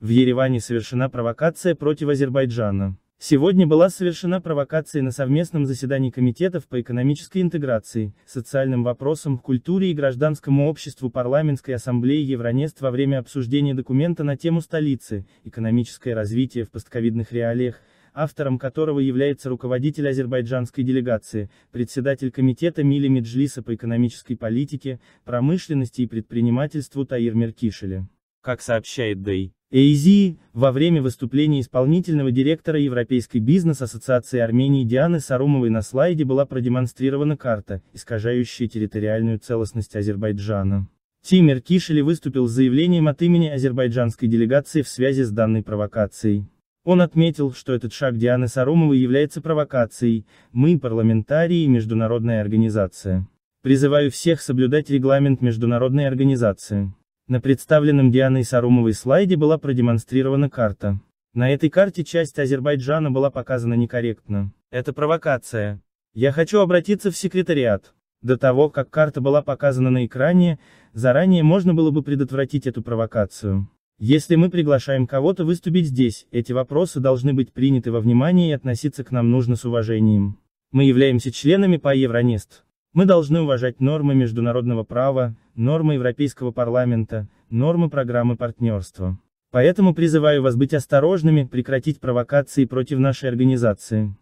В Ереване совершена провокация против Азербайджана. Сегодня была совершена провокация на совместном заседании комитетов по экономической интеграции, социальным вопросам, культуре и гражданскому обществу парламентской ассамблеи Евронест во время обсуждения документа на тему столицы, экономическое развитие в постковидных реалиях, автором которого является руководитель азербайджанской делегации, председатель комитета Мили Меджлиса по экономической политике, промышленности и предпринимательству Таир Меркишеля. Как сообщает Дэй, Эйзи, во время выступления исполнительного директора Европейской бизнес-ассоциации Армении Дианы Сарумовой на слайде была продемонстрирована карта, искажающая территориальную целостность Азербайджана. Тимир Кишели выступил с заявлением от имени азербайджанской делегации в связи с данной провокацией. Он отметил, что этот шаг Дианы Сарумовой является провокацией, мы, парламентарии и международная организация. Призываю всех соблюдать регламент международной организации. На представленном Дианой Сарумовой слайде была продемонстрирована карта. На этой карте часть Азербайджана была показана некорректно. Это провокация. Я хочу обратиться в секретариат. До того, как карта была показана на экране, заранее можно было бы предотвратить эту провокацию. Если мы приглашаем кого-то выступить здесь, эти вопросы должны быть приняты во внимание и относиться к нам нужно с уважением. Мы являемся членами по Евронест. Мы должны уважать нормы международного права, нормы Европейского парламента, нормы программы партнерства. Поэтому призываю вас быть осторожными, прекратить провокации против нашей организации.